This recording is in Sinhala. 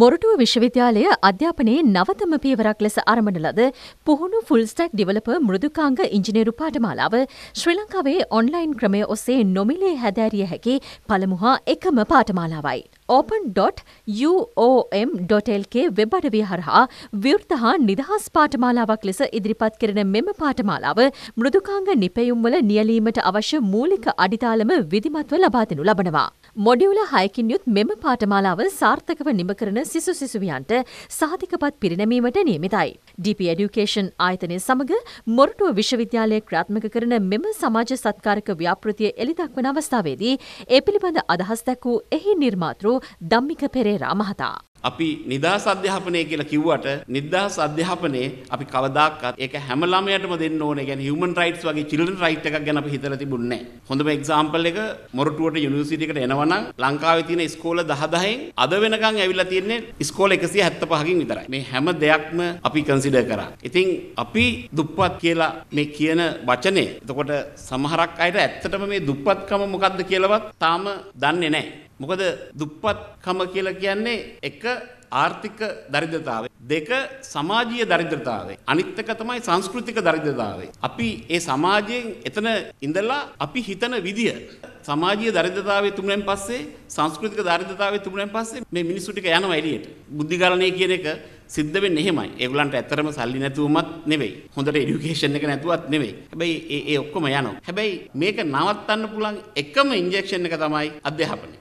මොරටුව විශ්වවිද්‍යාලය අධ්‍යාපනයේ නවතම පියවරක් ලෙස අරඹන ලද පුහුණු ෆුල්ස්ටැක් ඩිවලපර් මෘදුකාංග ඉංජිනේරු පාඨමාලාව ශ්‍රී ලංකාවේ ඔන්ලයින් ක්‍රමය ඔස්සේ නොමිලේ හැදෑරිය හැකි පළමු හා එකම පාඨමාලාවයි. open.uom.lk වෙබ් අඩවිය හරහා විවෘත හා නිදහස් පාඨමාලාවක් ලෙස ඉදිරිපත් කරන මෙම පාඨමාලාව මෘදුකාංග නිපැයුම්වල නියැලීමට අවශ්‍ය මූලික අඩිතාලම විධිමත්ව ලබා දෙනු ලබනවා. මොඩියුල හයකින් යුත් මෙම පාඨමාලාව සාර්ථකව නිම කරන සිසු සිසුවියන්ට සාධිකපත් පිරිනැමීමට නියමිතයි. DP Education ආයතනය සමඟ මොරටුව විශ්වවිද්‍යාලය ක්‍රාත්මක කරන මෙම සමාජ සත්කාරක ව්‍යාපෘතිය එළිදක්වන අවස්ථාවේදී ඒ පිළිබඳ අදහස් දැක් වූ එහි නිර්මාතෘ කර්තෘවරු ධම්මික පෙරේරා මහතා. අපි නිදහස් අධ්‍යාපනය කියලා කිව්වට නිදහස් අධ්‍යාපනයේ අපි කවදාකවත් ඒක හැම ළමයටම දෙන්න ඕනේ. කියන්නේ human rights වගේ children right එකක් ගැන අපි හිතලා තිබුණේ නැහැ. හොඳම example එක මොරටුවට යුනිවර්සිටි එකට එනවනම් ලංකාවේ තියෙන ඉස්කෝල 10 අද වෙනකන් ඇවිල්ලා තියෙන්නේ ඉස්කෝල 175කින් විතරයි. මේ හැම දෙයක්ම අපි consider කරා. ඉතින් අපි දුප්පත් කියලා මේ කියන වචනේ එතකොට සමහරක් අයට ඇත්තටම මේ දුප්පත්කම මොකද්ද කියලාවත් තාම දන්නේ නැහැ. මොකද දුප්පත්කම කියලා කියන්නේ එක ආර්ථික දරිද්‍රතාවය. දෙක සමාජීය දරිද්‍රතාවය. අනිත් එක තමයි සංස්කෘතික දරිද්‍රතාවය. අපි ඒ සමාජයෙන් එතන ඉඳලා අපි හිතන විදිය සමාජීය දරිද්‍රතාවය තුමුණෙන් පස්සේ සංස්කෘතික දරිද්‍රතාවය තුමුණෙන් පස්සේ මේ මිනිස්සු ටික යනවා එළියට. බුද්ධිගලණය කියන එක සිද්ධ වෙන්නේ එහෙමයි. ඒගොල්ලන්ට ඇත්තරම සල්ලි නැතුවමත් නෙවෙයි. හොඳට එඩියුකේෂන් එක නැතුවත් නෙවෙයි. හැබැයි ඒ ඒ ඔක්කොම යනවා. හැබැයි මේක නවත්තන්න පුළුවන් එකම ඉන්ජෙක්ෂන් එක තමයි අධ්‍යාපනය.